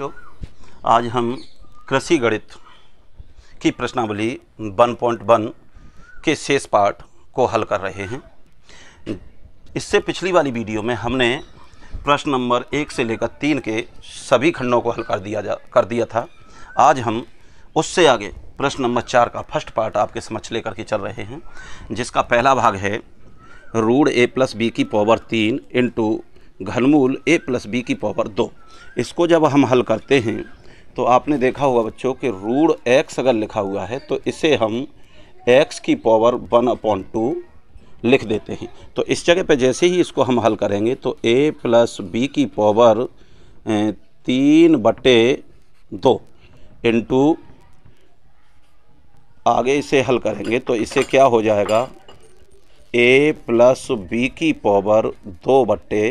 बच्चों आज हम कृषि गणित की प्रश्नावली 1.1 के शेष पार्ट को हल कर रहे हैं इससे पिछली वाली वीडियो में हमने प्रश्न नंबर एक से लेकर तीन के सभी खंडों को हल कर दिया जा कर दिया था आज हम उससे आगे प्रश्न नंबर चार का फर्स्ट पार्ट आपके समक्ष लेकर के चल रहे हैं जिसका पहला भाग है रूढ़ ए प्लस बी की पावर तीन इंटू घनमूल ए प्लस बी की पावर दो इसको जब हम हल करते हैं तो आपने देखा होगा बच्चों कि रूड एक्स अगर लिखा हुआ है तो इसे हम एक्स की पावर वन अपॉन टू लिख देते हैं तो इस जगह पे जैसे ही इसको हम हल करेंगे तो ए प्लस बी की पावर तीन बटे दो इंटू आगे इसे हल करेंगे तो इसे क्या हो जाएगा ए प्लस बी की पावर दो बट्टे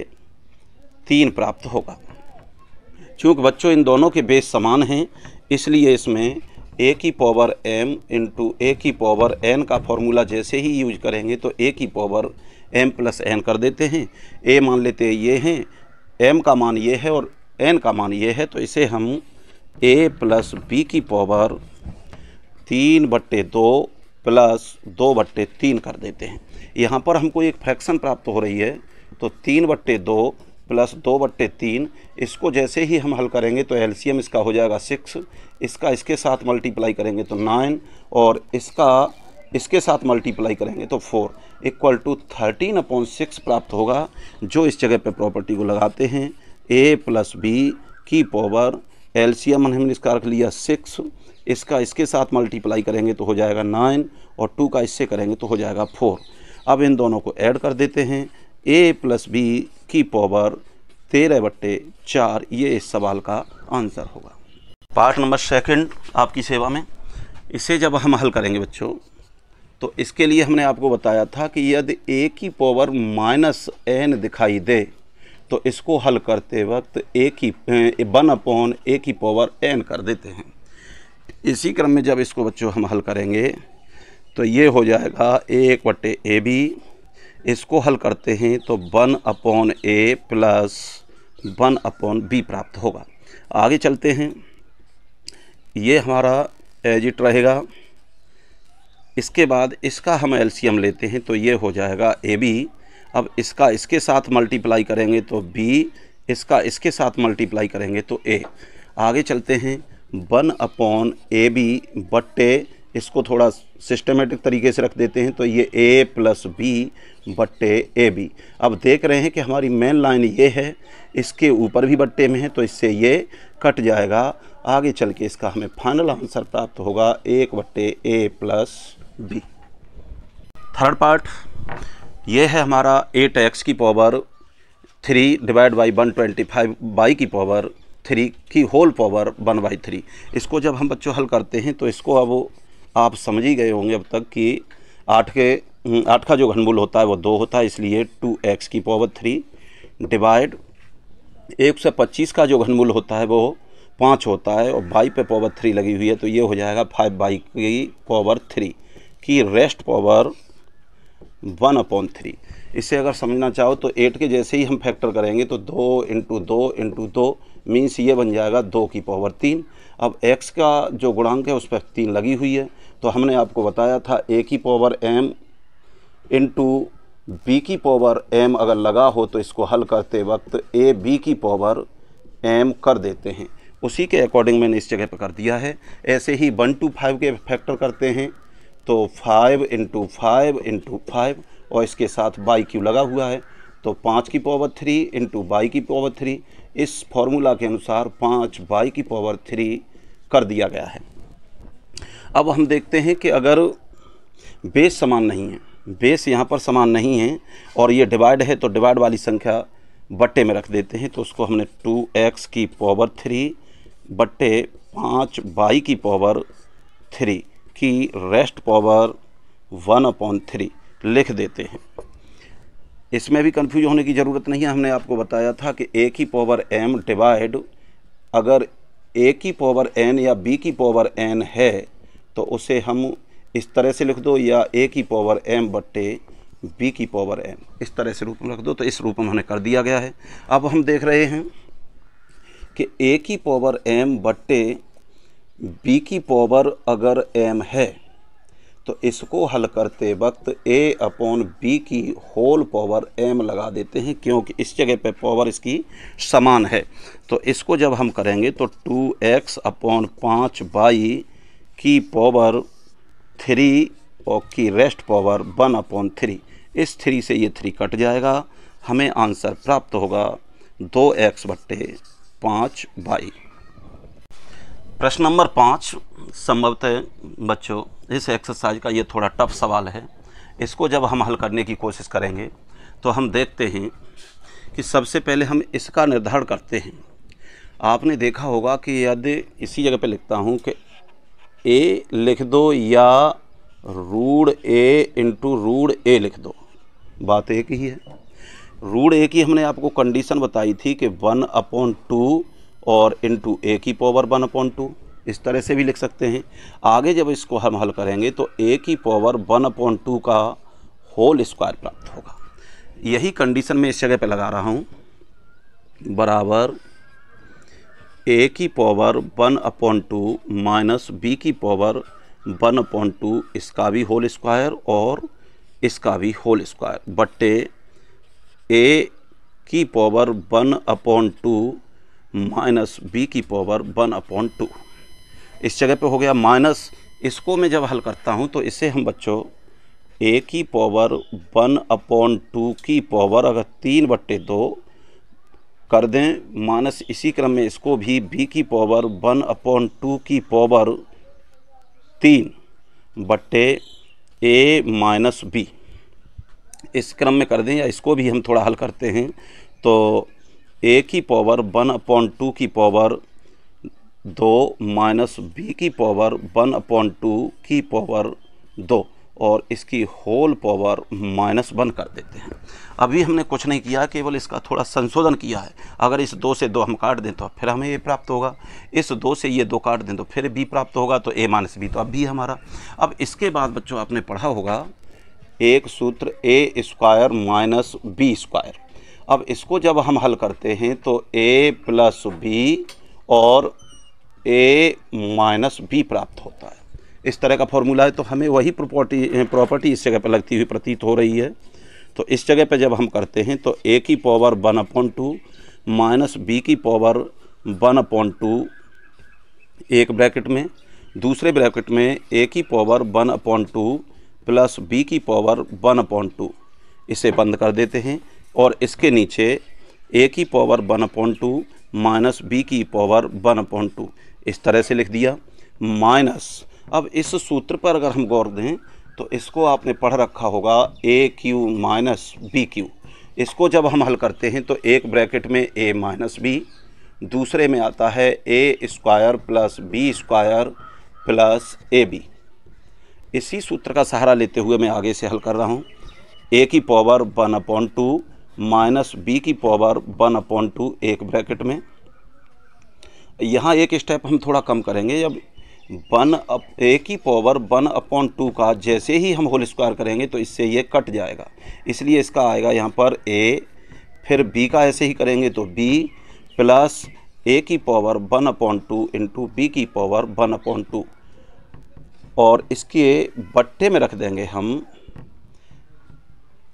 तीन प्राप्त होगा चूँकि बच्चों इन दोनों के बेस समान हैं इसलिए इसमें ए की पावर एम इंटू ए की पावर एन का फॉर्मूला जैसे ही यूज करेंगे तो ए की पावर एम प्लस एन कर देते हैं ए मान लेते हैं ये हैं एम का मान ये है और एन का मान ये है तो इसे हम ए प्लस बी की पावर तीन बट्टे दो प्लस दो बट्टे तीन कर देते हैं यहाँ पर हमको एक फ्रैक्शन प्राप्त हो रही है तो तीन बट्टे दो प्लस दो बट्टे तीन इसको जैसे ही हम हल करेंगे तो एल इसका हो जाएगा सिक्स इसका इसके साथ मल्टीप्लाई करेंगे तो नाइन और इसका इसके साथ मल्टीप्लाई करेंगे तो four equal to thirteen upon six प्राप्त होगा जो इस जगह पे प्रॉपर्टी को लगाते हैं ए प्लस बी की पावर एम हमने इसका रख लिया सिक्स इसका इसके साथ मल्टीप्लाई करेंगे तो हो जाएगा नाइन और टू का इससे करेंगे तो हो जाएगा फोर अब इन दोनों को ऐड कर देते हैं ए प्लस बी की पावर तेरह बट्टे चार ये इस सवाल का आंसर होगा पार्ट नंबर सेकंड आपकी सेवा में इसे जब हम हल करेंगे बच्चों तो इसके लिए हमने आपको बताया था कि यदि ए की पावर माइनस एन दिखाई दे तो इसको हल करते वक्त ए की वन अपॉन ए की पावर एन कर देते हैं इसी क्रम में जब इसको बच्चों हम हल करेंगे तो ये हो जाएगा एक बट्टे ए बी इसको हल करते हैं तो one upon A plus one upon B प्राप्त होगा आगे चलते हैं ये हमारा एजिट रहेगा इसके बाद इसका हम एलसीएम लेते हैं तो ये हो जाएगा ए बी अब इसका इसके साथ मल्टीप्लाई करेंगे तो बी इसका इसके साथ मल्टीप्लाई करेंगे तो ए आगे चलते हैं वन अपॉन ए बी बट्टे इसको थोड़ा सिस्टमेटिक तरीके से रख देते हैं तो ये ए प्लस बी बट्टे ए बी अब देख रहे हैं कि हमारी मेन लाइन ये है इसके ऊपर भी बट्टे में है तो इससे ये कट जाएगा आगे चल के इसका हमें फाइनल आंसर प्राप्त होगा एक बट्टे A plus B third part ये है हमारा एट एक्स की power three divide by one twenty five by की पावर थ्री की whole power one by three इसको जब हम बच्चों हल करते हैं तो इसको अब आप समझ ही गए होंगे अब तक कि आठ के हम्म, आठ का जो घनमूल होता है वो दो होता है इसलिए टू एक्स की पावर थ्री डिवाइड एक सौ पच्चीस का जो घनमूल होता है वो पाँच होता है और बाई पे पावर थ्री लगी हुई है तो ये हो जाएगा फाइव बाई की पावर थ्री की rest power one upon three इसे अगर समझना चाहो तो एट के जैसे ही हम फैक्टर करेंगे तो दो इंटू दो इंटू दो मीन्स ये बन जाएगा दो की पावर तीन अब एक्स का जो गुणांक है उस पर तीन लगी हुई है तो हमने आपको बताया था ए की पावर एम इंटू बी की पावर एम अगर लगा हो तो इसको हल करते वक्त ए बी की पावर एम कर देते हैं उसी के अकॉर्डिंग मैंने इस जगह पर कर दिया है ऐसे ही वन टू फाइव के फैक्टर करते हैं तो five into five into five और इसके साथ बाई क्यू लगा हुआ है तो पाँच की पावर थ्री इंटू बाई की पावर थ्री इस फॉर्मूला के अनुसार पाँच बाई की पावर थ्री कर दिया गया है अब हम देखते हैं कि अगर बेस समान नहीं है बेस यहाँ पर समान नहीं है और ये डिवाइड है तो डिवाइड वाली संख्या बट्टे में रख देते हैं तो उसको हमने टू एक्स की पावर थ्री बट्टे पाँच बाई की पावर थ्री की rest power one upon three लिख देते हैं इसमें भी कंफ्यूज होने की ज़रूरत नहीं है हमने आपको बताया था कि एक ही पावर एम डिवाइड अगर ए की पावर एन या बी की पावर एन है तो उसे हम इस तरह से लिख दो या ए की पावर एम बट्टे बी की पावर एम इस तरह से रूप में रख दो तो इस रूप में हमने कर दिया गया है अब हम देख रहे हैं कि ए की पावर एम बट्टे बी की पावर अगर एम है तो इसको हल करते वक्त ए अपॉन बी की होल पावर एम लगा देते हैं क्योंकि इस जगह पे पावर इसकी समान है तो इसको जब हम करेंगे तो टू एक्स अपॉन पाँच बाई की पावर थ्री और की rest power one upon three इस थ्री से ये थ्री कट जाएगा हमें आंसर प्राप्त होगा दो एक्स बट्टे पाँच बाई प्रश्न नंबर पाँच संभवतः बच्चों इस एक्सरसाइज का ये थोड़ा टफ सवाल है इसको जब हम हल करने की कोशिश करेंगे तो हम देखते हैं कि सबसे पहले हम इसका निर्धारण करते हैं आपने देखा होगा कि यदि इसी जगह पे लिखता हूँ कि ए लिख दो या root a into root a लिख दो बात एक ही है रूड ए की हमने आपको कंडीशन बताई थी कि वन अपॉन टू और इन टू ए की पावर वन अपॉन टू इस तरह से भी लिख सकते हैं आगे जब इसको हम हल करेंगे तो ए की पावर वन अपॉन टू का होल स्क्वायर प्राप्त होगा यही कंडीशन मैं इस जगह पे लगा रहा हूँ बराबर ए की power one upon two minus b की पावर वन अपॉन टू इसका भी होल स्क्वायर और इसका भी होल स्क्वायर बट्टे ए की power one upon two minus b की पावर वन अपॉन टू इस जगह पे हो गया माइनस इसको मैं जब हल करता हूँ तो इसे हम बच्चों ए की पावर वन अपॉन टू की पावर अगर तीन बट्टे दो कर दें माइनस इसी क्रम में इसको भी बी की पावर वन अपॉन टू की पावर तीन बट्टे ए माइनस बी इस क्रम में कर दें या इसको भी हम थोड़ा हल करते हैं तो ए की पावर वन अपॉन टू की पावर दो माइनस बी की पावर वन अपॉन टू की पावर दो और इसकी होल पावर माइनस वन कर देते हैं अभी हमने कुछ नहीं किया केवल इसका थोड़ा संशोधन किया है अगर इस दो से दो हम काट दें तो फिर हमें ए प्राप्त होगा इस दो से ये दो काट दें तो फिर बी प्राप्त होगा तो ए माइनस बी तो अब भी हमारा अब इसके बाद बच्चों आपने पढ़ा होगा एक सूत्र a square minus b square अब इसको जब हम हल करते हैं तो ए प्लस बी और ए माइनस बी प्राप्त होता है इस तरह का फॉर्मूला है तो हमें वही प्रॉपर्टी प्रॉपर्टी इस जगह पर लगती हुई प्रतीत हो रही है तो इस जगह पर जब हम करते हैं तो ए की power one upon two minus b की पावर वन अपॉइंट टू एक ब्रैकेट में दूसरे ब्रैकेट में ए की power one upon two plus B की पावर वन अपॉइंट टू इसे बंद कर देते हैं और इसके नीचे ए की power one upon two minus b की पावर वन अपॉन टू इस तरह से लिख दिया माइनस अब इस सूत्र पर अगर हम गौर दें तो इसको आपने पढ़ रखा होगा a cube minus b cube इसको जब हम हल करते हैं तो एक ब्रैकेट में ए माइनस बी दूसरे में आता है a square plus b square plus a b इसी सूत्र का सहारा लेते हुए मैं आगे से हल कर रहा हूँ ए की power one upon two minus b की पावर वन अपॉन टू एक ब्रैकेट में यहाँ एक स्टेप हम थोड़ा कम करेंगे जब वन अप ए की पावर वन अपॉन टू का जैसे ही हम होल स्क्वायर करेंगे तो इससे ये कट जाएगा इसलिए इसका आएगा यहाँ पर ए फिर बी का ऐसे ही करेंगे तो बी प्लस ए की power one upon two into B की पावर वन अपॉन टू और इसके बट्टे में रख देंगे हम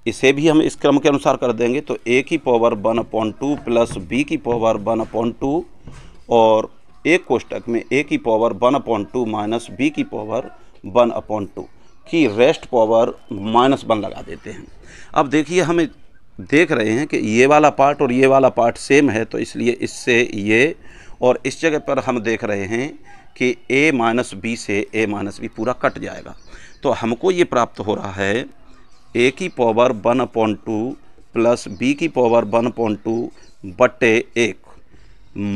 इसे भी हम इस क्रम के अनुसार कर देंगे तो ए की power one upon two plus B की पावर वन अपॉन टू और एक कोष्टक में ए की power one upon two minus b की पावर वन अपॉन टू की रेस्ट पावर माइनस वन लगा देते हैं अब देखिए हमें देख रहे हैं कि ये वाला पार्ट और ये वाला पार्ट सेम है तो इसलिए इससे ये और इस जगह पर हम देख रहे हैं कि ए माइनस बी से ए माइनस बी पूरा कट जाएगा तो हमको ये प्राप्त हो रहा है ए की power one point two plus B की पावर वन पॉइंट टू बटे एक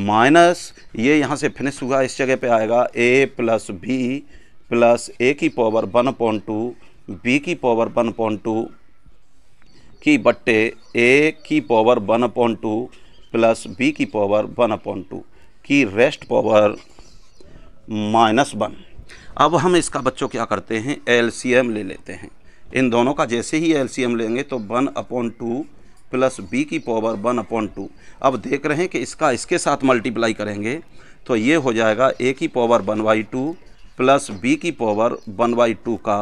माइनस ये यहाँ से फिनिश हुआ इस जगह पे आएगा a plus b plus a की power one point two b की पावर वन पॉइंट टू की बट्टे ए की power one point two plus B की पावर वन पॉइंट टू की रेस्ट पावर माइनस वन अब हम इसका बच्चों क्या करते हैं एलसीएम ले लेते हैं इन दोनों का जैसे ही एल लेंगे तो one upon two plus B की पावर वन अपॉन टू अब देख रहे हैं कि इसका इसके साथ मल्टीप्लाई करेंगे तो ये हो जाएगा ए की power one by two plus B की पावर वन बाई टू का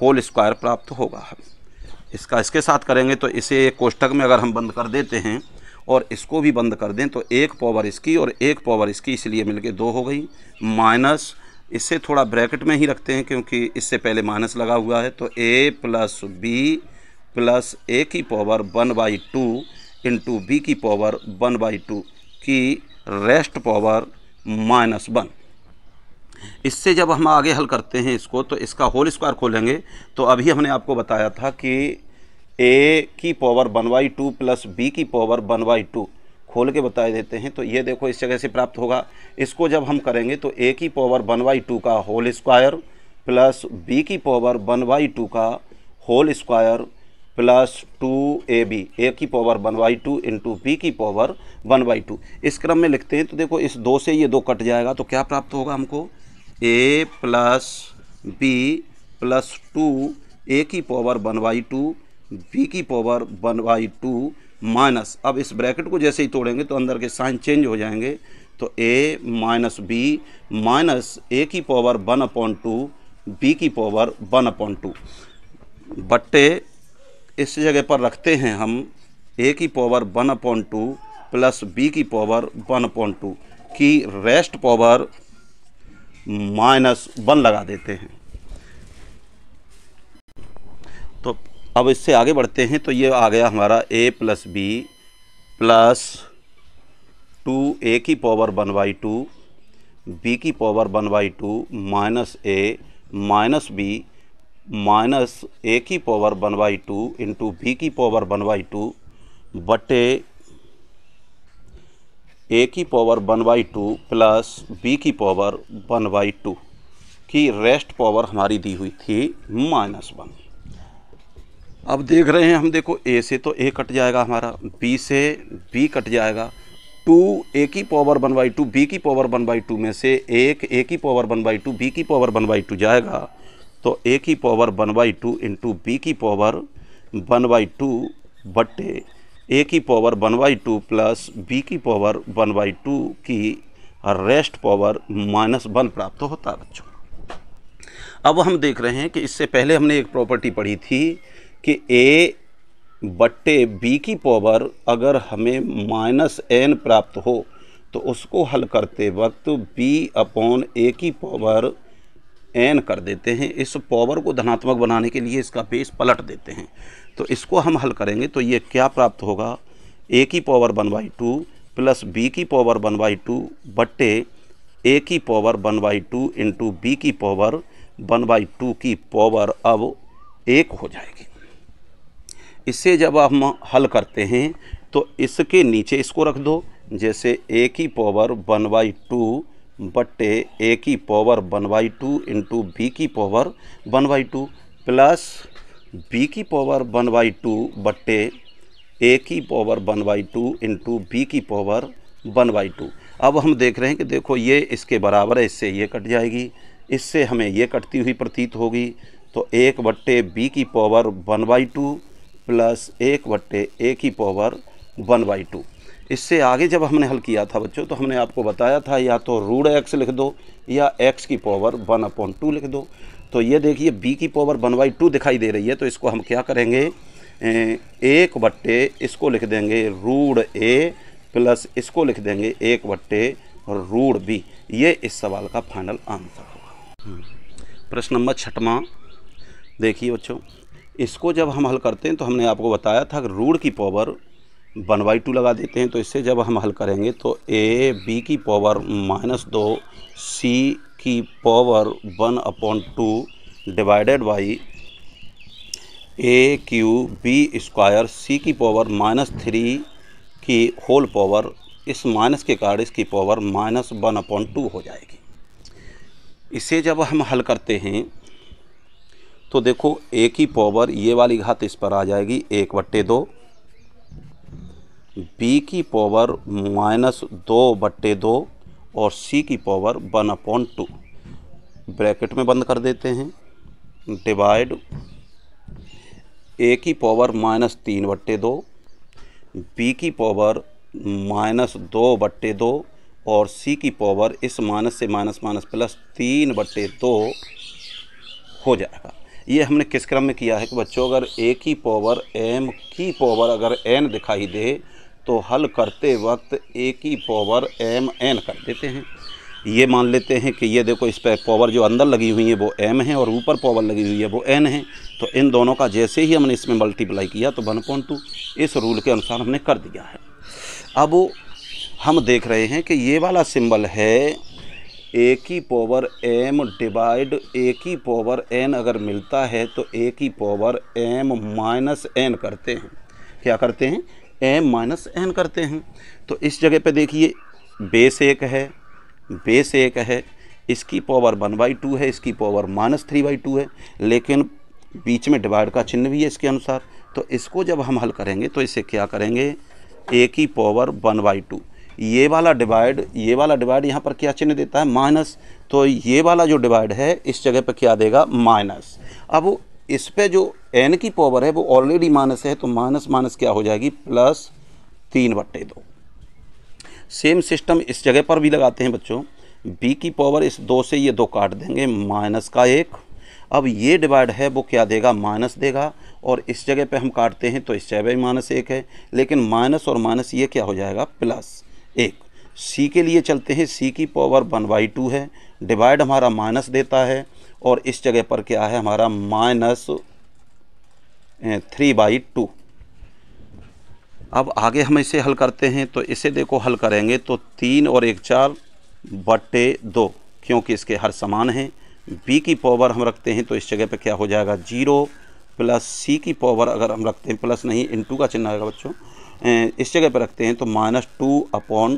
होल स्क्वायर प्राप्त होगा इसका इसके साथ करेंगे तो इसे एक कोष्टक में अगर हम बंद कर देते हैं और इसको भी बंद कर दें तो एक पावर इसकी और एक पावर इसकी इसलिए मिलके दो हो गई माइनस इसे थोड़ा ब्रैकेट में ही रखते हैं क्योंकि इससे पहले माइनस लगा हुआ है तो ए प्लस बी प्लस ए की power one by two into B की पावर वन बाई टू की रेस्ट पावर माइनस वन इससे जब हम आगे हल करते हैं इसको तो इसका होल स्क्वायर खोलेंगे तो अभी हमने आपको बताया था कि ए की power one by two plus B की पावर वन बाई टू खोल के बता देते हैं तो ये देखो इस जगह से प्राप्त होगा इसको जब हम करेंगे तो ए की पावर वन बाई टू का होल स्क्वायर प्लस बी की पावर वन बाई टू का whole square plus two a b a की power one by two into B की पावर वन बाई टू इस क्रम में लिखते हैं तो देखो इस दो से ये दो कट जाएगा तो क्या प्राप्त होगा हमको a plus b plus two a की power one by two b की power one by two minus अब इस ब्रैकेट को जैसे ही तोड़ेंगे तो अंदर के साइन चेंज हो जाएंगे तो a minus b minus a की power one upon two b की पावर वन अपॉन टू बट्टे इस जगह पर रखते हैं हम ए की power one upon two plus B की पावर वन अपॉन टू की रेस्ट पावर माइनस वन लगा देते हैं अब इससे आगे बढ़ते हैं तो ये आ गया हमारा a plus b plus two a की power one by two b की power one by two minus a minus b minus a की power one by two into B की पावर वन बाई टू बटे a की power one by two plus B की power one by two की rest power हमारी दी हुई थी माइनस वन अब देख रहे हैं हम देखो ए से तो ए कट जाएगा हमारा बी से बी कट जाएगा टू ए की power one by two b की पावर वन बाई टू में से एक ए की power one by two b की पावर वन बाई टू जाएगा तो ए की power one by two into B की पावर वन बाई टू बटे ए की power one by two plus B की पावर वन बाई टू की rest power minus one प्राप्त होता है बच्चों अब हम देख रहे हैं कि इससे पहले हमने एक प्रॉपर्टी पढ़ी थी कि ए बट्टे बी की पावर अगर हमें माइनस एन प्राप्त हो तो उसको हल करते वक्त बी अपॉन ए की पावर एन कर देते हैं इस पावर को धनात्मक बनाने के लिए इसका बेस पलट देते हैं तो इसको हम हल करेंगे तो ये क्या प्राप्त होगा ए की power one by two plus B की पावर वन बाई टू बट्टे ए की power one by two into B की पावर वन बाई टू की पावर अब एक हो जाएगी इसे जब हम हल करते हैं तो इसके नीचे इसको रख दो जैसे ए की पावर वन बाई टू बटे ए की power one by two into B की power one by two plus B की पावर वन बाई टू बटे ए की power one by two into B की पावर वन बाई टू अब हम देख रहे हैं कि देखो ये इसके बराबर है इससे ये कट जाएगी इससे हमें ये कटती हुई प्रतीत होगी तो एक बट्टे बी की power one by two plus एक बट्टे ए की पावर वन बाई टू इससे आगे जब हमने हल किया था बच्चों तो हमने आपको बताया था या तो रूड एक्स लिख दो या एक्स की पावर वन अपॉन टू लिख दो तो ये देखिए बी की पावर वन बाई टू दिखाई दे रही है तो इसको हम क्या करेंगे एक बट्टे इसको लिख देंगे रूड ए प्लस इसको लिख देंगे एक बट्टे रूड बी ये इस सवाल का फाइनल आंसर होगा हम्म, प्रश्न नंबर छठवा देखिए बच्चों इसको जब हम हल करते हैं तो हमने आपको बताया था कि की पावर वन बाई टू लगा देते हैं तो इससे जब हम हल करेंगे तो ए बी की पावर माइनस दो सी की power one upon two divided by A Q B square C की पावर माइनस थ्री की होल पावर इस माइनस के कारण इसकी power minus one upon two हो जाएगी इसे जब हम हल करते हैं तो देखो ए की पावर ये वाली घात इस पर आ जाएगी एक बट्टे दो बी की पावर माइनस दो बट्टे दो और सी की power one upon two bracket में बंद कर देते हैं डिवाइड ए की पावर माइनस तीन बट्टे दो बी की पावर माइनस दो बट्टे दो और सी की पावर इस माइनस से माइनस माइनस प्लस तीन बट्टे दो हो जाएगा ये हमने किस क्रम में किया है कि बच्चों अगर ए की पावर एम की पावर अगर एन दिखाई दे तो हल करते वक्त ए की पावर एम एन कर देते हैं ये मान लेते हैं कि ये देखो इस पर पावर जो अंदर लगी हुई है वो एम है और ऊपर पावर लगी हुई है वो एन है तो इन दोनों का जैसे ही हमने इसमें मल्टीप्लाई किया तो वन पॉइंट टू इस रूल के अनुसार हमने कर दिया है अब हम देख रहे हैं कि ये वाला सिंबल है ए की पावर एम डिवाइड ए की पावर एन अगर मिलता है तो ए की पावर एम माइनस एन करते हैं क्या करते हैं एम माइनस एन करते हैं तो इस जगह पे देखिए बेस एक है बेस एक है इसकी पावर वन बाई टू है इसकी power minus three by two है लेकिन बीच में डिवाइड का चिन्ह भी है इसके अनुसार तो इसको जब हम हल करेंगे तो इसे क्या करेंगे ए की पावर वन बाई टू ये वाला डिवाइड ये वाला डिवाइड यहाँ पर क्या चिन्ह देता है माइनस तो ये वाला जो डिवाइड है इस जगह पर क्या देगा माइनस अब इस पर जो एन की पावर है वो ऑलरेडी माइनस है तो माइनस माइनस क्या हो जाएगी प्लस तीन बट्टे दो सेम सिस्टम इस जगह पर भी लगाते हैं बच्चों बी की पावर इस दो से ये दो काट देंगे माइनस का एक अब ये डिवाइड है वो क्या देगा माइनस देगा और इस जगह पे हम काटते हैं तो इस जगह माइनस एक है लेकिन माइनस और माइनस ये क्या हो जाएगा प्लस एक सी के लिए चलते हैं सी की पावर वन बाई टू है डिवाइड हमारा माइनस देता है और इस जगह पर क्या है हमारा माइनस थ्री बाई टू अब आगे हम इसे हल करते हैं तो इसे देखो हल करेंगे तो तीन और एक चार बटे दो क्योंकि इसके हर समान हैं बी की पावर हम रखते हैं तो इस जगह पर क्या हो जाएगा जीरो प्लस सी की पावर अगर हम रखते हैं प्लस नहीं इन टू का चिन्ह आएगा बच्चों इस जगह पर रखते हैं तो माइनस टू अपॉन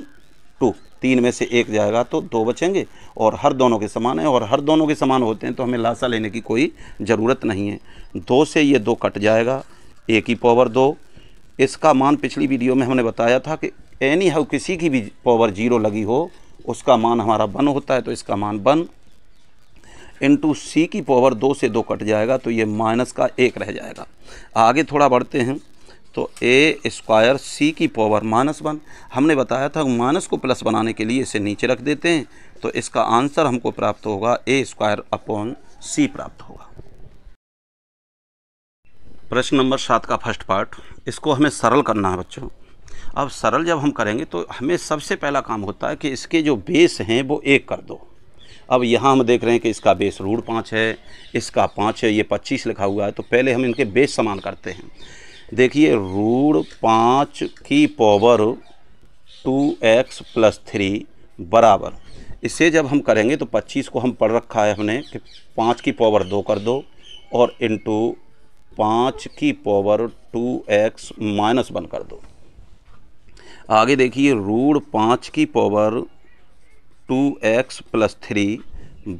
टू तीन में से एक जाएगा तो दो बचेंगे और हर दोनों के समान है और हर दोनों के समान होते हैं तो हमें लाशा लेने की कोई ज़रूरत नहीं है दो से ये दो कट जाएगा एक ही पावर दो इसका मान पिछली वीडियो में हमने बताया था कि एनी हाउ किसी की भी पावर जीरो लगी हो उसका मान हमारा वन होता है तो इसका मान वन इंटू सी की पावर दो से दो कट जाएगा तो ये माइनस का एक रह जाएगा आगे थोड़ा बढ़ते हैं तो ए स्क्वायर सी की पावर माइनस वन हमने बताया था माइनस को प्लस बनाने के लिए इसे नीचे रख देते हैं तो इसका आंसर हमको प्राप्त होगा ए स्क्वायर अपॉन सी प्राप्त होगा प्रश्न नंबर सात का फर्स्ट पार्ट इसको हमें सरल करना है बच्चों अब सरल जब हम करेंगे तो हमें सबसे पहला काम होता है कि इसके जो बेस हैं वो एक कर दो अब यहाँ हम देख रहे हैं कि इसका बेस रूढ़ पाँच है इसका पाँच है ये पच्चीस लिखा हुआ है तो पहले हम इनके बेस समान करते हैं देखिए रूढ़ पाँच की power two x plus three बराबर इसे जब हम करेंगे तो पच्चीस को हम पढ़ रखा है हमने कि पाँच की पावर दो कर दो और इनटू पाँच की power two x minus one कर दो आगे देखिए रूढ़ पाँच की power two x plus three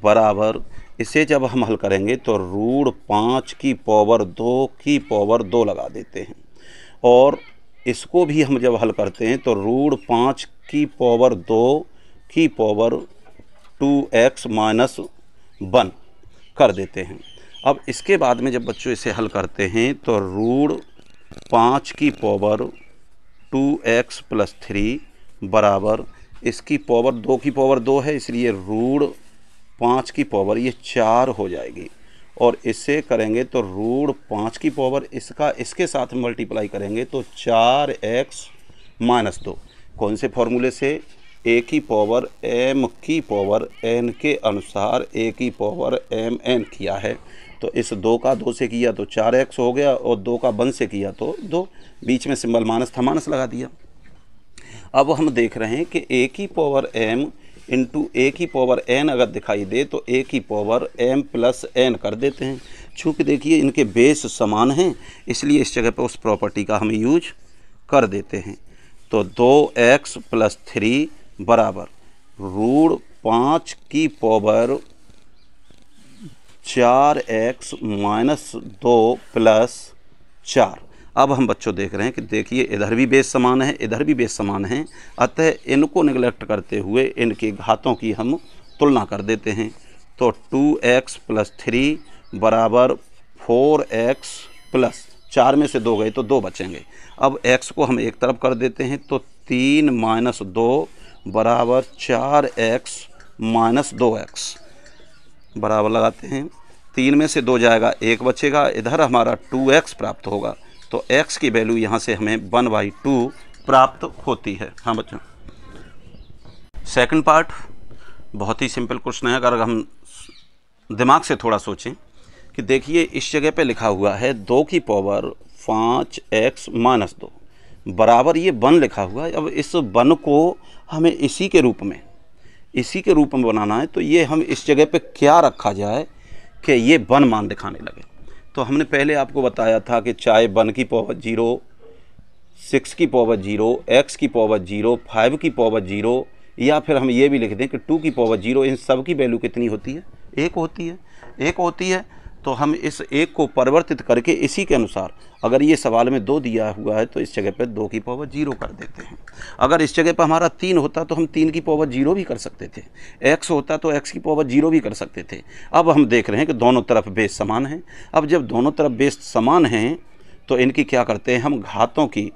बराबर इसे जब हम हल करेंगे तो रूढ़ पाँच की पावर दो की पावर दो लगा देते हैं और इसको भी हम जब हल करते हैं तो रूढ़ पाँच की पावर दो की power two x minus one कर देते हैं अब इसके बाद में जब बच्चों इसे हल करते हैं तो रूढ़ पाँच की power two x plus three बराबर इसकी पावर दो की पावर दो है इसलिए रूढ़ पाँच की पावर ये चार हो जाएगी और इससे करेंगे तो रूढ़ पाँच की पावर इसका इसके साथ मल्टीप्लाई करेंगे तो चार एक्स माइनस दो कौन से फॉर्मूले से ए की पावर एम की पावर एन के अनुसार ए की पावर एम एन किया है तो इस दो का दो से किया तो चार एक्स हो गया और दो का वन से किया तो दो बीच में सिंबल माइनस था माइनस लगा दिया अब हम देख रहे हैं कि ए की पावर एम इंटू ए की पावर एन अगर दिखाई दे तो ए की पावर एम प्लस एन कर देते हैं चूँकि देखिए इनके बेस समान हैं इसलिए इस जगह पर उस प्रॉपर्टी का हम यूज कर देते हैं तो दो एक्स प्लस थ्री बराबर रूढ़ पाँच की पावर चार एक्स माइनस दो प्लस चार अब हम बच्चों देख रहे हैं कि देखिए इधर भी बेस समान है इधर भी बेस समान है अतः इनको निगलेक्ट करते हुए इनके घातों की हम तुलना कर देते हैं तो टू एक्स प्लस थ्री बराबर फोर एक्स प्लस चार में से दो गए तो दो बचेंगे अब एक्स को हम एक तरफ कर देते हैं तो तीन माइनस दो बराबर चार एक्स माइनस दो एक्स बराबर लगाते हैं तीन में से दो जाएगा एक बचेगा इधर हमारा टू एक्स प्राप्त होगा तो x की वैल्यू यहाँ से हमें वन बाई टू प्राप्त होती है हाँ बच्चों सेकंड पार्ट बहुत ही सिंपल क्वेश्चन है अगर हम दिमाग से थोड़ा सोचें कि देखिए इस जगह पे लिखा हुआ है दो की पावर पाँच एक्स माइनस दो बराबर ये वन लिखा हुआ है अब इस वन को हमें इसी के रूप में इसी के रूप में बनाना है तो ये हम इस जगह पे क्या रखा जाए कि ये वन मान दिखाने लगे तो हमने पहले आपको बताया था कि चाहे वन की पावर ज़ीरो सिक्स की पावर ज़ीरो एक्स की पावर ज़ीरो फाइव की पावर ज़ीरो या फिर हम ये भी लिख दें कि टू की पावर ज़ीरो इन सब की वैल्यू कितनी होती है एक होती है एक होती है तो हम इस एक को परिवर्तित करके इसी के अनुसार अगर ये सवाल में दो दिया हुआ है तो इस जगह पर दो की पावर जीरो कर देते हैं अगर इस जगह पर हमारा तीन होता तो हम तीन की पावर जीरो भी कर सकते थे एक्स होता तो एक्स की पावर जीरो भी कर सकते थे अब हम देख रहे हैं कि दोनों तरफ बेस समान हैं अब जब दोनों तरफ बेस समान हैं तो इनकी क्या करते हैं हम घातों की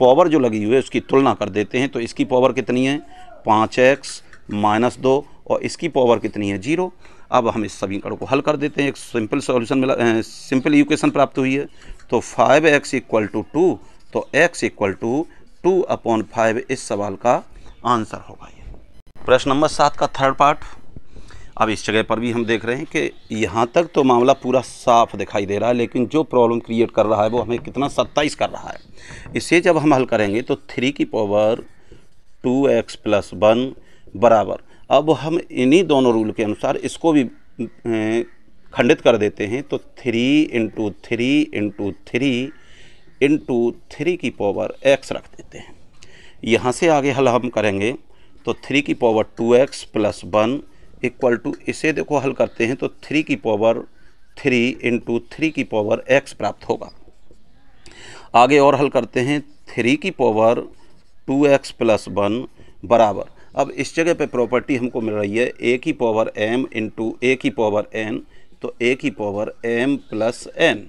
पावर जो लगी हुई है उसकी तुलना कर देते हैं तो इसकी पावर कितनी है पाँच एक्स माइनस दो और इसकी पावर कितनी है जीरो अब हम इस समीकरण को हल कर देते हैं एक सिंपल सॉल्यूशन मिला सिंपल इक्वेशन प्राप्त हुई है तो five x equal to two तो x equal to two upon five इस सवाल का आंसर होगा ये प्रश्न नंबर सात का थर्ड पार्ट अब इस जगह पर भी हम देख रहे हैं कि यहाँ तक तो मामला पूरा साफ दिखाई दे रहा है लेकिन जो प्रॉब्लम क्रिएट कर रहा है वो हमें कितना सत्ताईस कर रहा है इसे जब हम हल करेंगे तो थ्री की power two x plus one बराबर अब हम इन्हीं दोनों रूल के अनुसार इसको भी खंडित कर देते हैं तो three into three into three into three की पावर एक्स रख देते हैं यहाँ से आगे हल हम करेंगे तो थ्री की power two x plus one equal to इसे देखो हल करते हैं तो थ्री की पावर थ्री इंटू थ्री की पावर एक्स प्राप्त होगा आगे और हल करते हैं थ्री की power two x plus one बराबर अब इस जगह पे प्रॉपर्टी हमको मिल रही है ए की पावर एम इंटू ए की पावर एन तो ए की पावर एम प्लस एन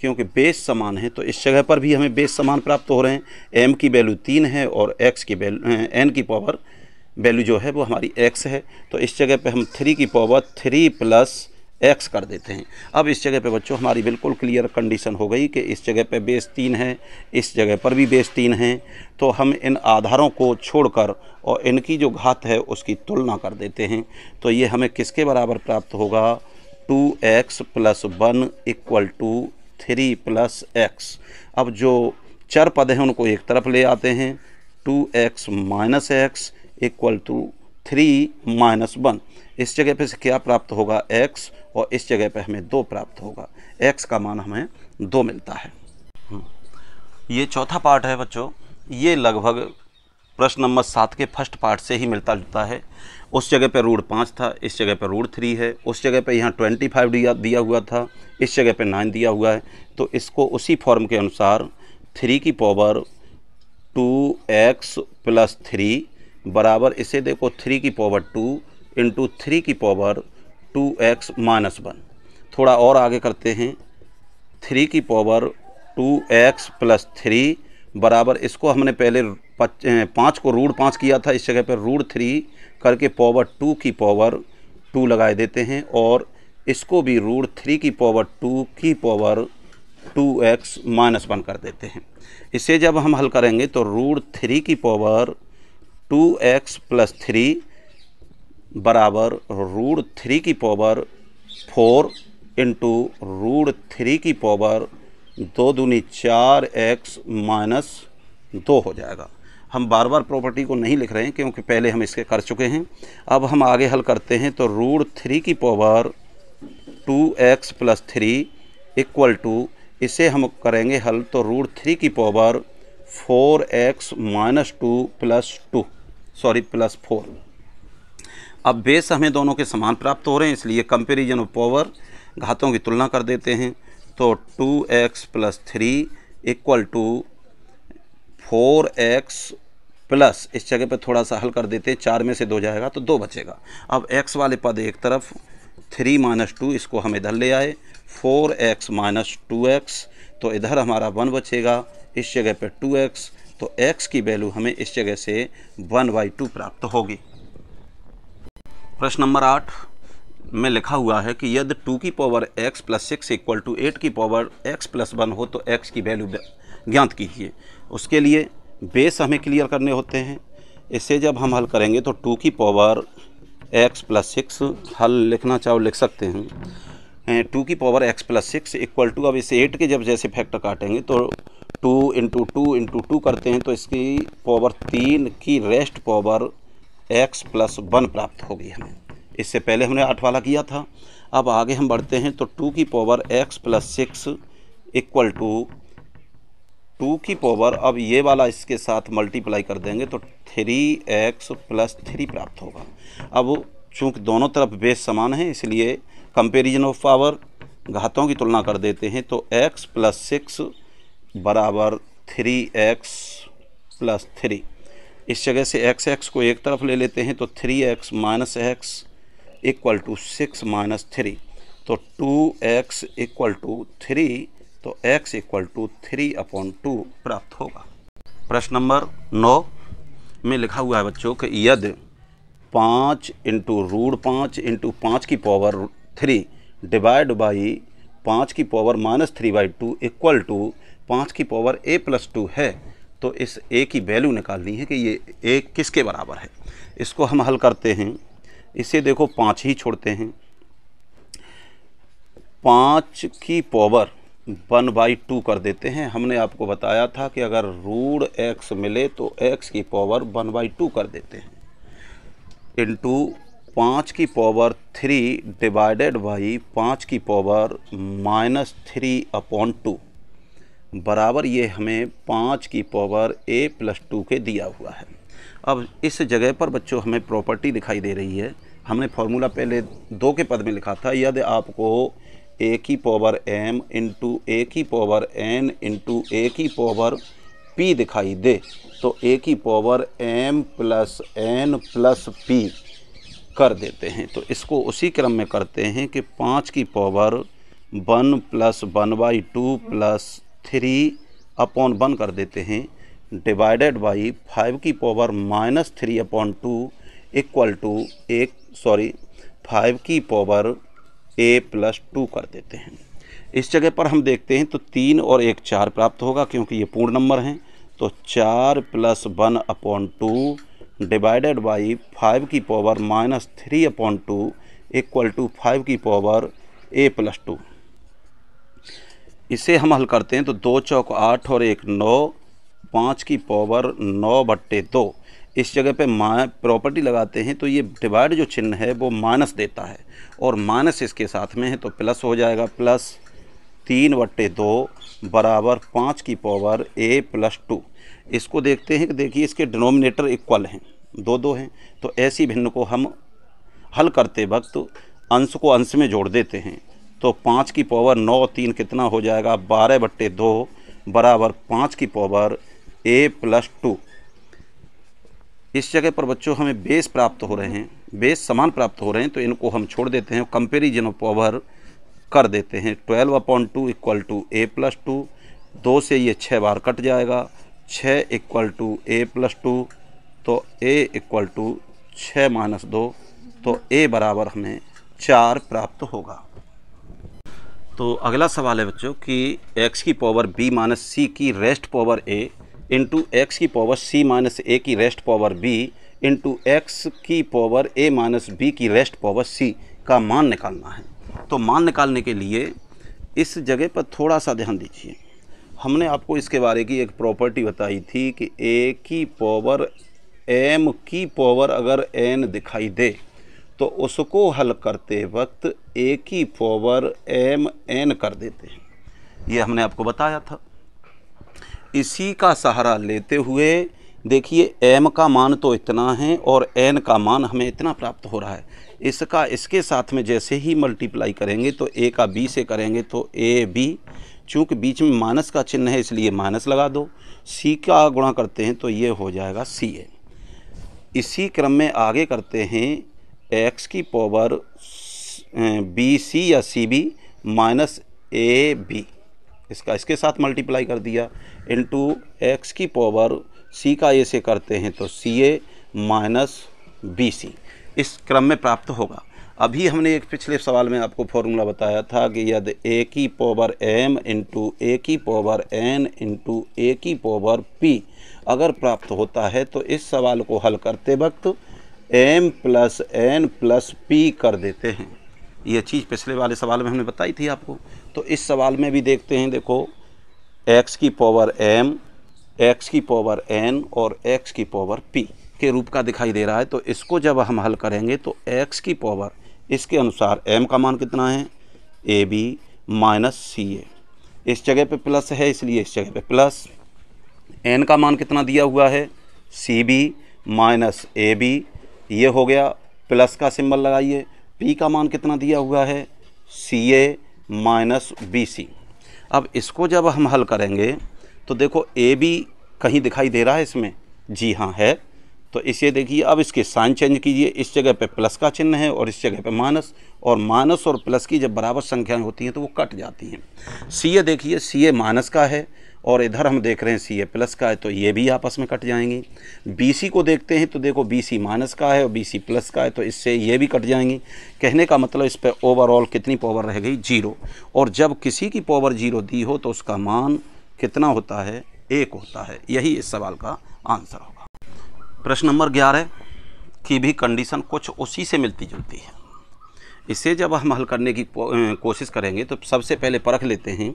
क्योंकि बेस समान है तो इस जगह पर भी हमें बेस समान प्राप्त हो रहे हैं एम की वैल्यू तीन है और एक्स की वैल्यू एन की पावर वैल्यू जो है वो हमारी एक्स है तो इस जगह पे हम थ्री की पावर थ्री प्लस एक्स कर देते हैं अब इस जगह पे बच्चों हमारी बिल्कुल क्लियर कंडीशन हो गई कि इस जगह पे बेस तीन है इस जगह पर भी बेस तीन है तो हम इन आधारों को छोड़कर और इनकी जो घात है उसकी तुलना कर देते हैं तो ये हमें किसके बराबर प्राप्त होगा two x plus one equal to three plus x अब जो चर पद हैं उनको एक तरफ ले आते हैं two x minus x equal to three minus one इस जगह पे से क्या प्राप्त होगा एक्स और इस जगह पर हमें दो प्राप्त होगा एक्स का मान हमें दो मिलता है हम्म। ये चौथा पार्ट है बच्चों ये लगभग प्रश्न नंबर सात के फर्स्ट पार्ट से ही मिलता जुलता है उस जगह पर रूढ़ पाँच था इस जगह पर रूढ़ थ्री है उस जगह पर यहाँ ट्वेंटी फाइव दिया दिया हुआ था इस जगह पर नाइन दिया हुआ है तो इसको उसी फॉर्म के अनुसार थ्री की power two x plus three बराबर इसे देखो थ्री की पावर टू इंटू थ्री की power two x minus one थोड़ा और आगे करते हैं थ्री की power two x plus three बराबर इसको हमने पहले पाँच को रूढ़ पाँच किया था इस जगह पर रूढ़ थ्री करके पावर टू की पावर टू लगाए देते हैं और इसको भी रूढ़ थ्री की पावर टू की power two x minus one कर देते हैं इसे जब हम हल करेंगे तो रूढ़ थ्री की power two x plus three बराबर रूट थ्री की power four into root three की पावर दो दूनी चार एक्स माइनस दो हो जाएगा हम बार बार प्रॉपर्टी को नहीं लिख रहे हैं क्योंकि पहले हम इसके कर चुके हैं अब हम आगे हल करते हैं तो रूट थ्री की power two x plus three equal to इसे हम करेंगे हल तो रूट थ्री की power four x minus two plus two sorry plus four अब बेस हमें दोनों के समान प्राप्त हो रहे हैं इसलिए कंपेरिजन ऑफ पावर घातों की तुलना कर देते हैं तो two x plus three equal to four x plus इस जगह पर थोड़ा सा हल कर देते हैं चार में से दो जाएगा तो दो बचेगा अब एक्स वाले पद एक तरफ थ्री माइनस टू इसको हम इधर ले आए four x minus two x तो इधर हमारा वन बचेगा इस जगह पर टू एक्स तो एक्स की वैल्यू हमें इस जगह से वन बाई टू प्राप्त होगी प्रश्न नंबर आठ में लिखा हुआ है कि यदि टू की power x plus six equal to eight की पावर एक्स प्लस वन हो तो एक्स की वैल्यू ज्ञात कीजिए उसके लिए बेस हमें क्लियर करने होते हैं इसे जब हम हल करेंगे तो टू की पावर एक्स प्लस सिक्स हल लिखना चाहो लिख सकते हैं टू की power x plus six equal to अब इसे एट के जब जैसे फैक्टर काटेंगे तो two into two into two करते हैं तो इसकी पावर तीन की rest power x plus one प्राप्त होगी हमें इससे पहले हमने आठ वाला किया था अब आगे हम बढ़ते हैं तो टू की power x plus six equal to two की पावर अब ये वाला इसके साथ मल्टीप्लाई कर देंगे तो थ्री एक्स प्लस थ्री प्राप्त होगा अब चूंकि दोनों तरफ बेस समान है इसलिए कंपेरिजन ऑफ पावर घातों की तुलना कर देते हैं तो एक्स प्लस सिक्स बराबर थ्री एक्स प्लस थ्री इस जगह से एक्स एक्स को एक तरफ ले लेते हैं तो three x minus x equal to six minus three तो two x equal to three तो x equal to three upon two प्राप्त होगा प्रश्न नंबर नौ में लिखा हुआ है बच्चों कि यदि पाँच इंटू रूड पाँच इंटू पाँच की पावर थ्री डिवाइड बाई पाँच की power minus three by two equal to पाँच की पावर ए प्लस टू है तो इस ए की वैल्यू निकालनी है कि ये ए किसके बराबर है इसको हम हल करते हैं इसे देखो पाँच ही छोड़ते हैं पाँच की पावर वन बाई टू कर देते हैं हमने आपको बताया था कि अगर रूढ़ एक्स मिले तो एक्स की पावर वन बाई टू कर देते हैं इंटू पाँच की पावर थ्री डिवाइडेड बाई पाँच की power minus three upon two बराबर ये हमें पाँच की पावर ए प्लस टू के दिया हुआ है अब इस जगह पर बच्चों हमें प्रॉपर्टी दिखाई दे रही है हमने फॉर्मूला पहले दो के पद में लिखा था यदि आपको ए की पावर एम इंटू ए की पावर एन इंटू ए की पावर पी दिखाई दे तो ए की power m plus n plus p कर देते हैं तो इसको उसी क्रम में करते हैं कि पाँच की power one plus one by two plus three upon one कर देते हैं डिवाइडेड बाई फाइव की power minus three upon two equal to एक सॉरी फाइव की पावर ए प्लस टू कर देते हैं इस जगह पर हम देखते हैं तो तीन और एक चार प्राप्त होगा क्योंकि ये पूर्ण नंबर हैं तो चार plus one upon two divided by five की power minus three upon two equal to five की पावर ए प्लस टू इसे हम हल करते हैं तो दो चौक आठ और एक नौ पाँच की पावर नौ बट्टे दो इस जगह पे मा प्रॉपर्टी लगाते हैं तो ये डिवाइड जो चिन्ह है वो माइनस देता है और माइनस इसके साथ में है तो प्लस हो जाएगा प्लस तीन बट्टे दो बराबर पाँच की पावर ए प्लस टू इसको देखते हैं कि देखिए इसके डिनोमिनेटर इक्वल हैं दो दो हैं तो ऐसी भिन्न को हम हल करते वक्त अंश को अंश में जोड़ देते हैं तो पाँच की पावर नौ तीन कितना हो जाएगा बारह बट्टे दो बराबर पाँच की पावर ए प्लस टू इस जगह पर बच्चों हमें बेस प्राप्त हो रहे हैं बेस समान प्राप्त हो रहे हैं तो इनको हम छोड़ देते हैं कंपेरिजन ऑफ पावर कर देते हैं twelve upon two equal to a plus two दो से ये छः बार कट जाएगा छः equal to a plus two तो ए इक्वल टू छः माइनस दो तो ए बराबर हमें चार प्राप्त होगा तो अगला सवाल है बच्चों कि एक्स की पावर बी माइनस सी की rest power a into x की पावर सी माइनस ए की rest power b into x की पावर ए माइनस बी की रेस्ट पावर सी का मान निकालना है तो मान निकालने के लिए इस जगह पर थोड़ा सा ध्यान दीजिए हमने आपको इसके बारे की एक प्रॉपर्टी बताई थी कि ए की पावर एम की पावर अगर एन दिखाई दे तो उसको हल करते वक्त एक ही पावर एम एन कर देते हैं ये हमने आपको बताया था इसी का सहारा लेते हुए देखिए एम का मान तो इतना है और एन का मान हमें इतना प्राप्त हो रहा है इसका इसके साथ में जैसे ही मल्टीप्लाई करेंगे तो ए का बी से करेंगे तो ए बी चूँकि बीच में माइनस का चिन्ह है इसलिए माइनस लगा दो सी का गुणा करते हैं तो ये हो जाएगा सी ए इसी क्रम में आगे करते हैं एक्स की पावर बी सी या c b minus a b इसका इसके साथ मल्टीप्लाई कर दिया इनटू एक्स की पावर सी का ए से करते हैं तो सी ए माइनस बी सी इस क्रम में प्राप्त होगा अभी हमने एक पिछले सवाल में आपको फॉर्मूला बताया था कि यदि ए की पावर एम इंटू ए की पावर एन इंटू ए की पावर पी अगर प्राप्त होता है तो इस सवाल को हल करते वक्त m plus n plus p कर देते हैं ये चीज़ पिछले वाले सवाल में हमने बताई थी आपको तो इस सवाल में भी देखते हैं देखो एक्स की पावर एम एक्स की पावर एन और एक्स की पावर पी के रूप का दिखाई दे रहा है तो इसको जब हम हल करेंगे तो एक्स की पावर इसके अनुसार एम का मान कितना है ए बी माइनस सी ए इस जगह पे प्लस है इसलिए इस जगह पे प्लस एन का मान कितना दिया हुआ है c b minus a b ये हो गया प्लस का सिंबल लगाइए पी का मान कितना दिया हुआ है सी ए माइनस बी सी अब इसको जब हम हल करेंगे तो देखो ए बी कहीं दिखाई दे रहा है इसमें जी हाँ है तो इसे देखिए अब इसके साइन चेंज कीजिए इस जगह पे प्लस का चिन्ह है और इस जगह पे माइनस और माइनस और प्लस की जब बराबर संख्याएं होती हैं तो वो कट जाती हैं सी ए देखिए सी ए माइनस का है और इधर हम देख रहे हैं सी ए प्लस का है तो ये भी आपस में कट जाएंगी बी सी को देखते हैं तो देखो बी सी माइनस का है और बी सी प्लस का है तो इससे ये भी कट जाएंगी कहने का मतलब इस पर ओवरऑल कितनी पावर रह गई जीरो और जब किसी की पावर जीरो दी हो तो उसका मान कितना होता है एक होता है यही इस सवाल का आंसर होगा प्रश्न नंबर ग्यारह की भी कंडीशन कुछ उसी से मिलती जुलती है इसे जब हम हल करने की कोशिश करेंगे तो सबसे पहले परख लेते हैं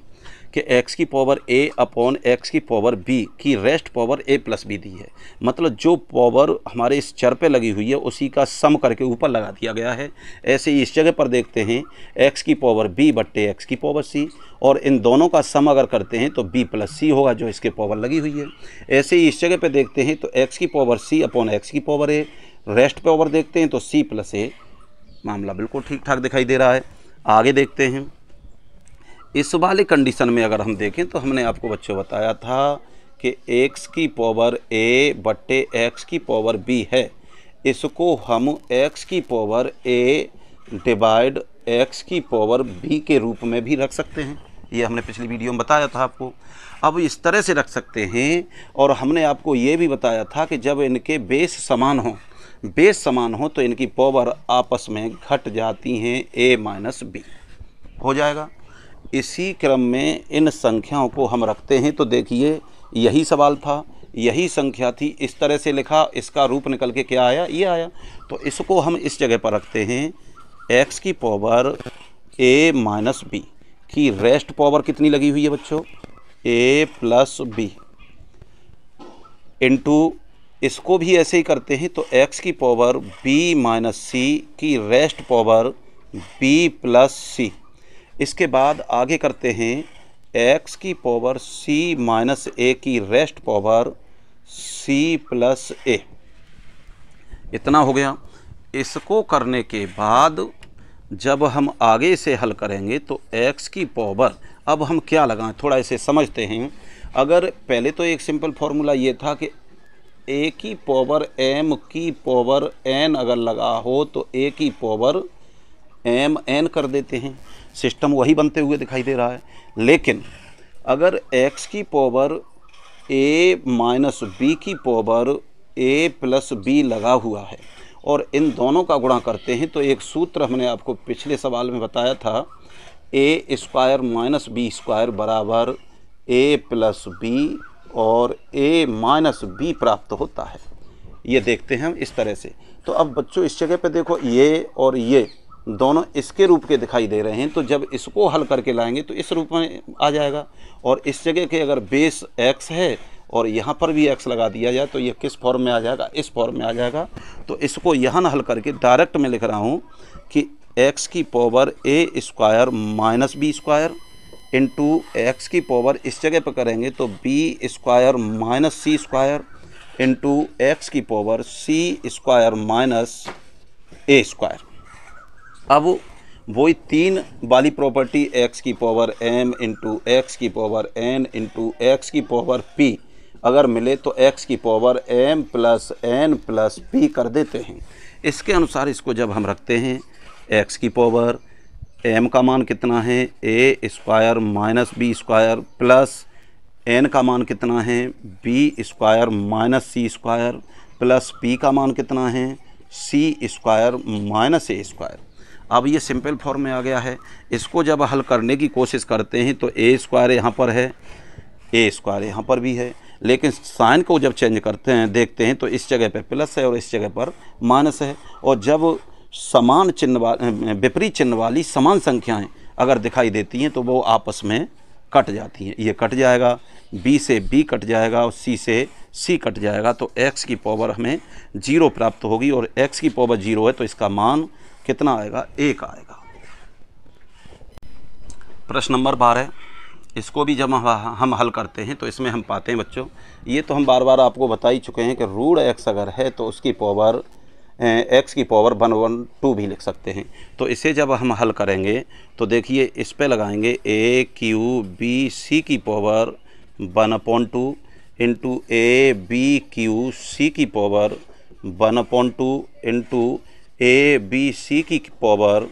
कि x की पावर a अपॉन x की पावर b की rest power a plus b दी है मतलब जो पावर हमारे इस चर पे लगी हुई है उसी का सम करके ऊपर लगा दिया गया है ऐसे ही इस जगह पर देखते हैं x की पावर b बट्टे एक्स की पावर c और इन दोनों का सम अगर करते हैं तो b प्लस सी होगा जो इसके पावर लगी हुई है ऐसे ही इस जगह पर देखते हैं तो एक्स की पावर सी अपॉन एक्स की पावर ए रेस्ट पावर देखते हैं तो सी प्लस ए मामला बिल्कुल ठीक ठाक दिखाई दे रहा है आगे देखते हैं इस वाले कंडीशन में अगर हम देखें तो हमने आपको बच्चों बताया था कि एक्स की पावर ए बट्टे एक्स की पावर बी है इसको हम एक्स की पावर ए डिवाइड एक्स की पावर बी के रूप में भी रख सकते हैं ये हमने पिछली वीडियो में बताया था आपको अब इस तरह से रख सकते हैं और हमने आपको ये भी बताया था कि जब इनके बेस समान हों बेस समान हो तो इनकी पावर आपस में घट जाती हैं ए माइनस बी हो जाएगा इसी क्रम में इन संख्याओं को हम रखते हैं तो देखिए यही सवाल था यही संख्या थी इस तरह से लिखा इसका रूप निकल के क्या आया ये आया तो इसको हम इस जगह पर रखते हैं एक्स की पावर ए माइनस बी की रेस्ट पावर कितनी लगी हुई है बच्चों ए प्लस बी इंटू इसको भी ऐसे ही करते हैं तो एक्स की पावर बी माइनस सी की rest power b plus c इसके बाद आगे करते हैं एक्स की पावर सी माइनस ए की rest power c plus a इतना हो गया इसको करने के बाद जब हम आगे से हल करेंगे तो x की पावर अब हम क्या लगाएं थोड़ा इसे समझते हैं अगर पहले तो एक सिंपल फार्मूला ये था कि a की पावर m की पावर n अगर लगा हो तो a की पावर m n कर देते हैं सिस्टम वही बनते हुए दिखाई दे रहा है लेकिन अगर एक्स की पावर ए माइनस बी की पावर ए प्लस बी लगा हुआ है और इन दोनों का गुणा करते हैं तो एक सूत्र हमने आपको पिछले सवाल में बताया था a square minus b square बराबर ए प्लस बी और ए माइनस बी प्राप्त होता है ये देखते हैं हम इस तरह से तो अब बच्चों इस जगह पे देखो ये और ये दोनों इसके रूप के दिखाई दे रहे हैं तो जब इसको हल करके लाएंगे तो इस रूप में आ जाएगा और इस जगह के अगर बेस एक्स है और यहाँ पर भी एक्स लगा दिया जाए तो ये किस फॉर्म में आ जाएगा इस फॉर्म में आ जाएगा तो इसको यहाँ हल करके डायरेक्ट में लिख रहा हूँ कि एक्स की power a square minus b square into x की पावर इस जगह पर करेंगे तो b square minus c square into x की power c square minus a square अब वही तीन वाली प्रॉपर्टी एक्स की पावर एम इंटू एक्स की पावर एन इंटू एक्स की पावर पी अगर मिले तो एक्स की power m plus n plus p कर देते हैं इसके अनुसार इसको जब हम रखते हैं एक्स की पावर एम का मान कितना है a square minus b square plus n का मान कितना है b square minus c square plus p का मान कितना है c square minus a square अब ये सिंपल फॉर्म में आ गया है इसको जब हल करने की कोशिश करते हैं तो ए स्क्वायर यहाँ पर है ए स्क्वायर यहाँ पर भी है लेकिन साइन को जब चेंज करते हैं देखते हैं तो इस जगह पर प्लस है और इस जगह पर माइनस है और जब समान चिन्ह विपरीत चिन्ह वाली समान संख्याएं अगर दिखाई देती हैं तो वो आपस में कट जाती हैं ये कट जाएगा बी से बी कट जाएगा और सी से सी कट जाएगा तो एक्स की पावर हमें जीरो प्राप्त होगी और एक्स की पावर जीरो है तो इसका मान कितना आएगा एक आएगा प्रश्न नंबर बारह इसको भी जब हम हल करते हैं तो इसमें हम पाते हैं बच्चों ये तो हम बार बार आपको बता ही चुके हैं कि रूढ़ एक्स अगर है तो उसकी पावर एक्स की पावर वन वन टू भी लिख सकते हैं तो इसे जब हम हल करेंगे तो देखिए इस पे लगाएंगे ए क्यू बी सी की power one upon two into a b q c की power one upon two into a b c की power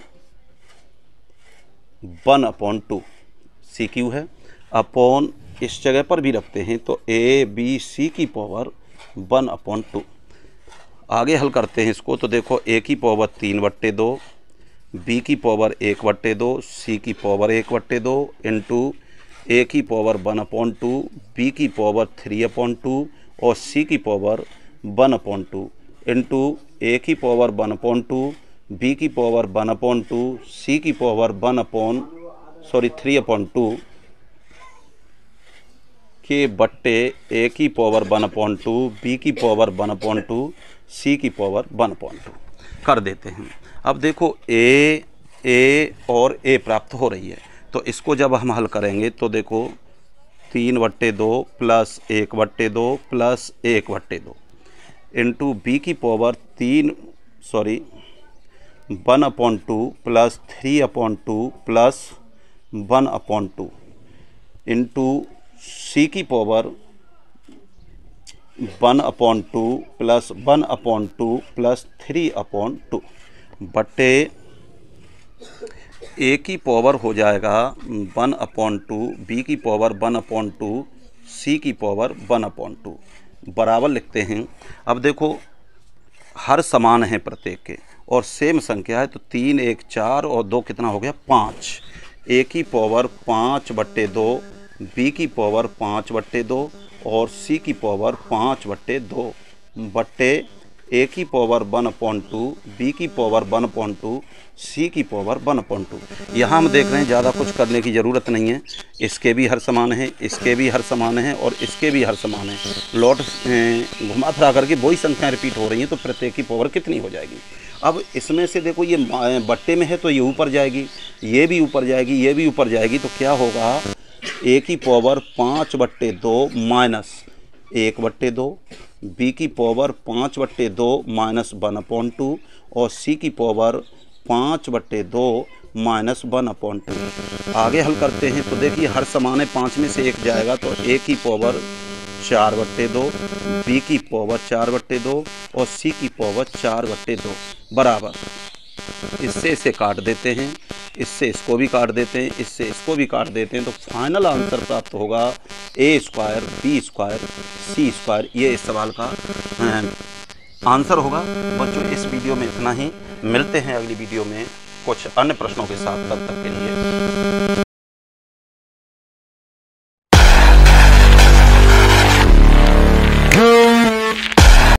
one upon two c q है अपॉन इस जगह पर भी रखते हैं तो ए बी सी की पावर वन अपॉन टू आगे हल करते हैं इसको तो देखो ए की पावर तीन बट्टे दो बी की पावर एक बट्टे दो सी की पावर एक बट्टे दो इंटू ए की power one upon two b की पावर थ्री अपॉन टू और सी की power one upon two into ए की power one upon two b की power one upon two c की power one upon sorry three upon to के बट्टे a की power one upon two b की power one upon two c की power one upon to कर देते हैं अब देखो ए ए और ए प्राप्त हो रही है तो इसको जब हम हल करेंगे तो देखो तीन बट्टे दो प्लस एक बट्टे दो प्लस एक बट्टे दो इंटू बी की पावर तीन sorry one upon two plus three upon two plus one upon two into c की power one upon two plus one upon two plus three upon two बटे ए की power हो जाएगा one upon two b की power one upon two c की power one upon two बराबर लिखते हैं अब देखो हर समान है प्रत्येक के और सेम संख्या है तो तीन एक चार और दो कितना हो गया पाँच ए की पावर पाँच बट्टे दो बी की पावर पाँच बट्टे दो और सी की पावर पाँच बट्टे दो बट्टे ए की power one point two b की power one point two c की पावर वन पॉइंट टू यहाँ हम देख रहे हैं ज़्यादा कुछ करने की ज़रूरत नहीं है इसके भी हर समान है इसके भी हर समान है और इसके भी हर समान है लॉट अं, घुमा फिरा करके वही संख्याएँ रिपीट हो रही हैं तो प्रत्येक की पावर कितनी हो जाएगी अब इसमें से देखो ये अं, बट्टे में है तो ये ऊपर जाएगी ये भी ऊपर जाएगी ये भी ऊपर जाएगी तो क्या होगा ए की पावर पाँच बट्टे दो माइनस एक बट्टे दो बी की पावर पाँच बट्टे दो माइनस वन अपॉन टू और सी की पावर पाँच बट्टे दो माइनस वन अपॉन टू आगे हल करते हैं तो देखिए हर है पाँच में से एक जाएगा तो ए की पावर चार बट्टे दो बी की पावर चार बट्टे दो और सी की पावर चार बट्टे दो बराबर इससे इसे काट देते हैं इससे इसको भी काट देते हैं इससे इसको भी काट देते हैं तो फाइनल आंसर प्राप्त होगा a square b square c square ये इस सवाल का आंसर अं, होगा बच्चों इस वीडियो में इतना ही मिलते हैं अगली वीडियो में कुछ अन्य प्रश्नों के साथ तब तक के लिए